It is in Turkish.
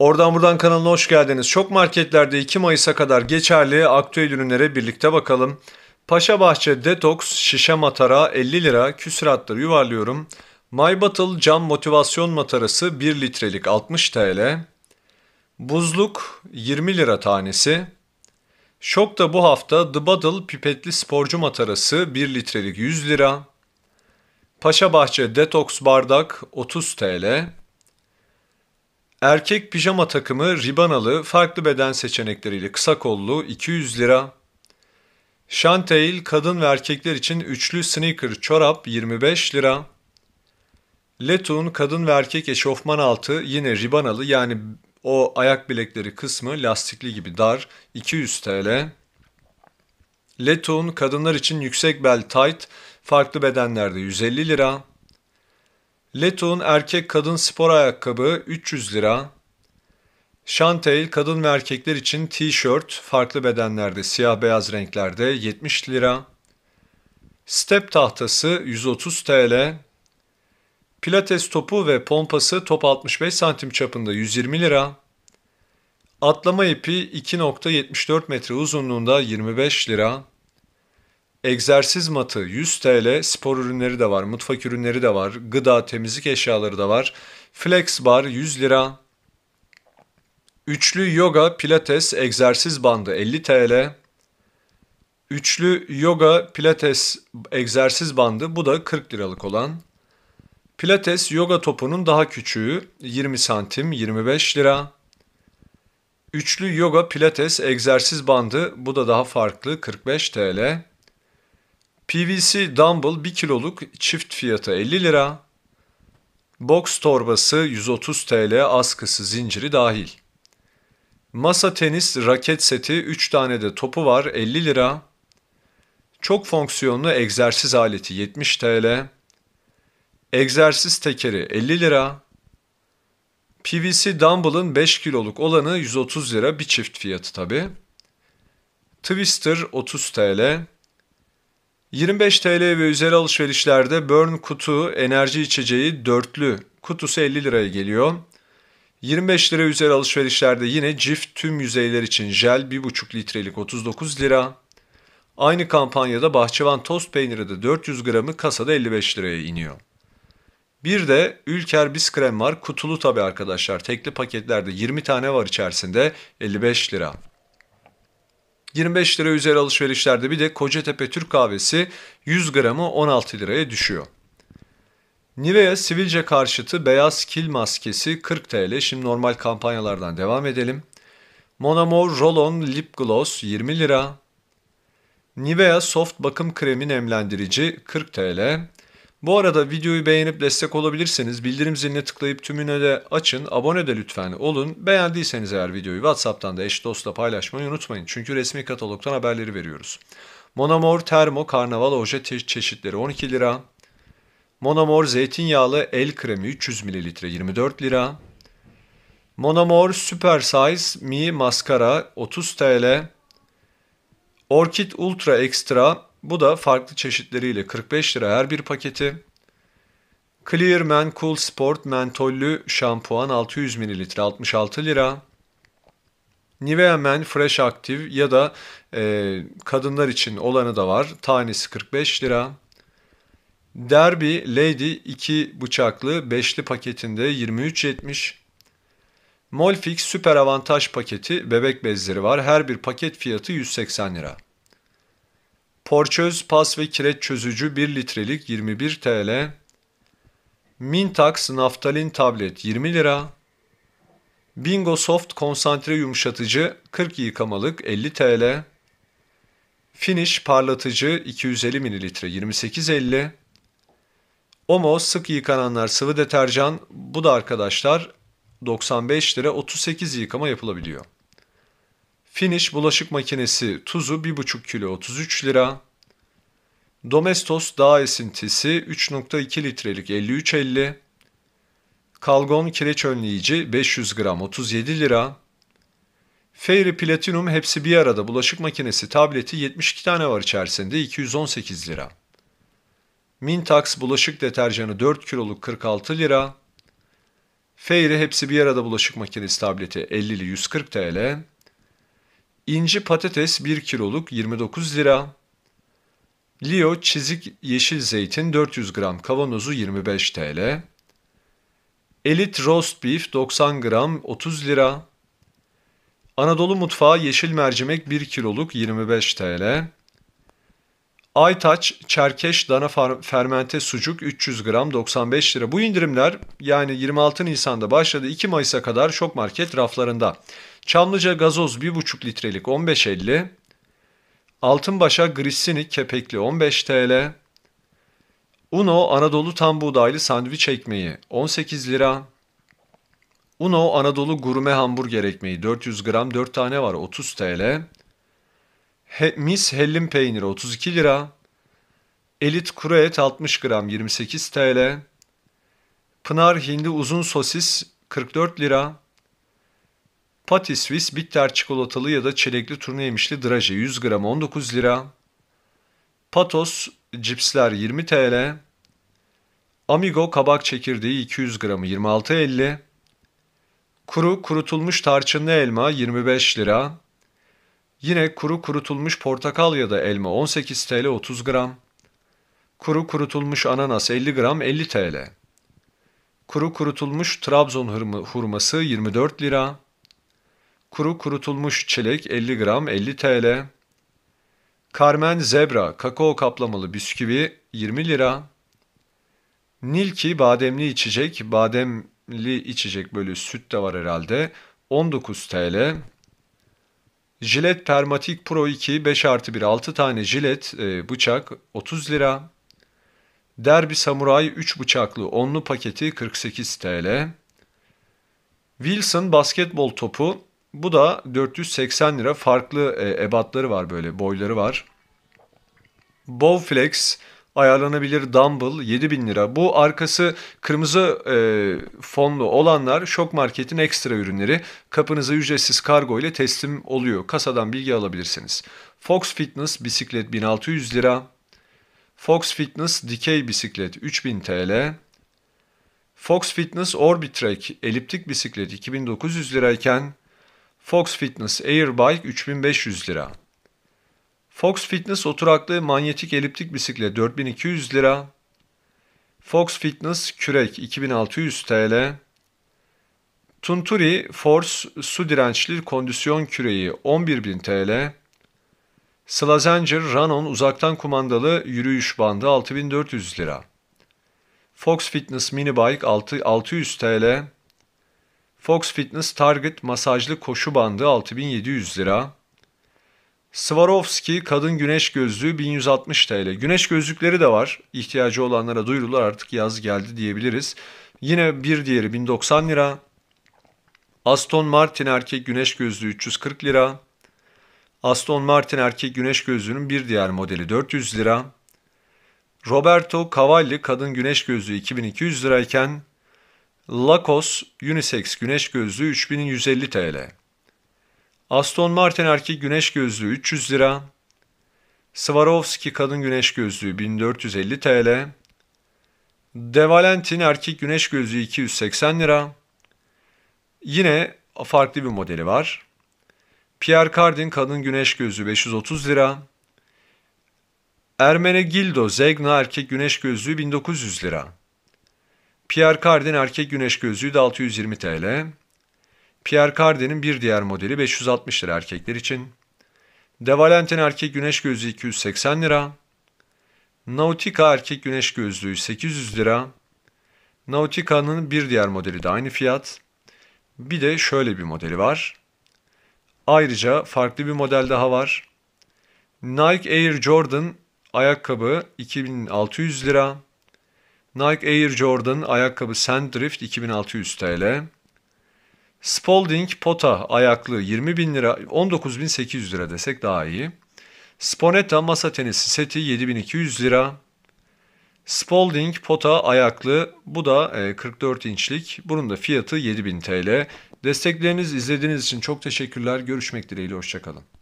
Oradan buradan kanalına hoş geldiniz. Çok marketlerde 2 Mayıs'a kadar geçerli aktüel ürünlere birlikte bakalım. Paşa Bahçe Detox şişe matara 50 lira küsuratları yuvarlıyorum. My Battle cam motivasyon matarası 1 litrelik 60 TL. Buzluk 20 lira tanesi. Şok'ta bu hafta The Battle pipetli sporcu matarası 1 litrelik 100 lira. Paşa Bahçe Detox bardak 30 TL. Erkek pijama takımı ribanalı, farklı beden seçenekleriyle kısa kollu 200 lira. Chantail kadın ve erkekler için üçlü sneaker çorap 25 lira. Letun kadın ve erkek eşofman altı yine ribanalı yani o ayak bilekleri kısmı lastikli gibi dar 200 TL. Letun kadınlar için yüksek bel tight farklı bedenlerde 150 lira. Letun erkek kadın spor ayakkabı 300 lira. Chantel kadın ve erkekler için t-shirt farklı bedenlerde siyah beyaz renklerde 70 lira. Step tahtası 130 TL. Pilates topu ve pompası top 65 santim çapında 120 lira. Atlama ipi 2.74 metre uzunluğunda 25 lira. Egzersiz matı 100 TL, spor ürünleri de var, mutfak ürünleri de var, gıda, temizlik eşyaları da var. Flex bar 100 lira. Üçlü yoga, pilates, egzersiz bandı 50 TL. Üçlü yoga, pilates, egzersiz bandı bu da 40 liralık olan. Pilates yoga topunun daha küçüğü 20 santim 25 lira. Üçlü yoga pilates egzersiz bandı bu da daha farklı 45 TL. PVC dumbbell 1 kiloluk çift fiyatı 50 lira. box torbası 130 TL askısı zinciri dahil. Masa tenis raket seti 3 tane de topu var 50 lira. Çok fonksiyonlu egzersiz aleti 70 TL. Egzersiz tekeri 50 lira. PVC dumbbell'ın 5 kiloluk olanı 130 lira bir çift fiyatı tabi. Twister 30 TL. 25 TL ve üzeri alışverişlerde Burn kutu enerji içeceği dörtlü kutusu 50 liraya geliyor. 25 lira üzeri alışverişlerde yine cift tüm yüzeyler için jel 1,5 litrelik 39 lira. Aynı kampanyada bahçıvan tost peyniri de 400 gramı kasada 55 liraya iniyor. Bir de Ülker Bis Krem var. Kutulu tabi arkadaşlar. Tekli paketlerde 20 tane var içerisinde 55 lira. 25 lira üzeri alışverişlerde bir de Kocatepe Türk kahvesi 100 gramı 16 liraya düşüyor. Nivea sivilce karşıtı beyaz kil maskesi 40 TL. Şimdi normal kampanyalardan devam edelim. Monamor Rolon Lip Gloss 20 lira. Nivea Soft Bakım Kremi Nemlendirici 40 TL. Bu arada videoyu beğenip destek olabilirseniz bildirim ziline tıklayıp tümünü de açın, abone de lütfen olun. Beğendiyseniz eğer videoyu WhatsApp'tan da eş dostla paylaşmayı unutmayın. Çünkü resmi katalogdan haberleri veriyoruz. Monamor Termo Karnaval Oje çeşitleri 12 lira. Monamor Zeytinyağlı El Kremi 300 ml 24 lira. Monomor Super Size Mi Maskara 30 TL. Orkid Ultra Extra bu da farklı çeşitleriyle 45 lira her bir paketi. Clear Men Cool Sport mentollü şampuan 600 ml 66 lira. Nivea Men Fresh Active ya da e, kadınlar için olanı da var. Tanesi 45 lira. Derby Lady 2 bıçaklı beşli paketinde 23.70. Molfix Süper Avantaj paketi bebek bezleri var. Her bir paket fiyatı 180 lira. Porçöz pas ve kireç çözücü 1 litrelik 21 TL. Mintax naftalin tablet 20 lira. Bingo Soft konsantre yumuşatıcı 40 yıkamalık 50 TL. Finish parlatıcı 250 ml 28.50. Omo sık yıkananlar sıvı deterjan bu da arkadaşlar 95 lira 38 yıkama yapılabiliyor. Finish bulaşık makinesi tuzu 1,5 kilo 33 lira. Domestos dağ esintisi 3,2 litrelik 53,50. Kalgon kireç önleyici 500 gram 37 lira. Fairy Platinum hepsi bir arada bulaşık makinesi tableti 72 tane var içerisinde 218 lira. Mintax bulaşık deterjanı 4 kiloluk 46 lira. Fairy hepsi bir arada bulaşık makinesi tableti 50'li 140 TL. İnci patates 1 kiloluk 29 lira. Lio çizik yeşil zeytin 400 gram kavanozu 25 TL. Elit roast beef 90 gram 30 lira. Anadolu mutfağı yeşil mercimek 1 kiloluk 25 TL. Aytaç çerkeş dana fermente sucuk 300 gram 95 lira. Bu indirimler yani 26 Nisan'da başladı 2 Mayıs'a kadar şok market raflarında. Çamlıca gazoz 1,5 litrelik 15.50. Altınbaşa grissini kepekli 15 TL. Uno Anadolu tam buğdaylı sandviç ekmeği 18 lira. Uno Anadolu gurme hamburger ekmeği 400 gram 4 tane var 30 TL. He, mis hellim peyniri 32 lira. Elit kuru et 60 gram 28 TL. Pınar hindi uzun sosis 44 lira. Pati Swiss bitter çikolatalı ya da çilekli turne yemişli draje 100 gram 19 lira. Patos cipsler 20 TL. Amigo kabak çekirdeği 200 gramı 26.50. Kuru kurutulmuş tarçınlı elma 25 lira. Yine kuru kurutulmuş portakal ya da elma 18 TL 30 gram. Kuru kurutulmuş ananas 50 gram 50 TL. Kuru kurutulmuş Trabzon hurması 24 lira. Kuru kurutulmuş çilek 50 gram 50 TL. Carmen Zebra kakao kaplamalı bisküvi 20 lira. Nilki bademli içecek, bademli içecek böyle süt de var herhalde 19 TL. Jilet Permatik Pro 2 5 artı 1 6 tane jilet e, bıçak 30 lira. Derbi Samuray 3 bıçaklı 10'lu paketi 48 TL. Wilson basketbol topu bu da 480 lira farklı e, ebatları var böyle boyları var. Bowflex ayarlanabilir dumbbell 7000 lira. Bu arkası kırmızı e, fonlu olanlar Şok Market'in ekstra ürünleri. Kapınıza ücretsiz kargo ile teslim oluyor. Kasadan bilgi alabilirsiniz. Fox Fitness bisiklet 1600 lira. Fox Fitness dikey bisiklet 3000 TL. Fox Fitness Orbitrek eliptik bisiklet 2900 lirayken Fox Fitness Airbike 3500 lira. Fox Fitness oturaklı manyetik eliptik bisiklet 4200 lira. Fox Fitness kürek 2600 TL. Tunturi Force su dirençli kondisyon küreği 11.000 TL. Slazenger Ranon uzaktan kumandalı yürüyüş bandı 6400 lira. Fox Fitness Mini Bike 6, 600 TL. Fox Fitness Target masajlı koşu bandı 6700 lira. Swarovski kadın güneş gözlüğü 1160 TL. Güneş gözlükleri de var. İhtiyacı olanlara duyurular artık yaz geldi diyebiliriz. Yine bir diğeri 1090 lira. Aston Martin erkek güneş gözlüğü 340 lira. Aston Martin erkek güneş gözlüğünün bir diğer modeli 400 lira. Roberto Cavalli kadın güneş gözlüğü 2200 lirayken Lakos Unisex Güneş Gözlüğü 3150 TL. Aston Martin Erkek Güneş Gözlüğü 300 lira. Swarovski Kadın Güneş Gözlüğü 1450 TL. De Erkek Güneş Gözlüğü 280 lira. Yine farklı bir modeli var. Pierre Cardin Kadın Güneş Gözlüğü 530 lira. Ermenegildo Zegna Erkek Güneş Gözlüğü 1900 lira. Pierre Cardin erkek güneş gözlüğü de 620 TL. Pierre Cardin'in bir diğer modeli 560 lira erkekler için. De Valentin erkek güneş gözlüğü 280 lira. Nautica erkek güneş gözlüğü 800 lira. Nautica'nın bir diğer modeli de aynı fiyat. Bir de şöyle bir modeli var. Ayrıca farklı bir model daha var. Nike Air Jordan ayakkabı 2600 lira. Nike Air Jordan ayakkabı Sandrift 2600 TL. Spalding Pota ayaklı 20 bin lira 19.800 lira desek daha iyi. Sponetta masa tenisi seti 7200 lira. Spalding Pota ayaklı bu da 44 e, inçlik. Bunun da fiyatı 7000 TL. Destekleriniz izlediğiniz için çok teşekkürler. Görüşmek dileğiyle hoşçakalın.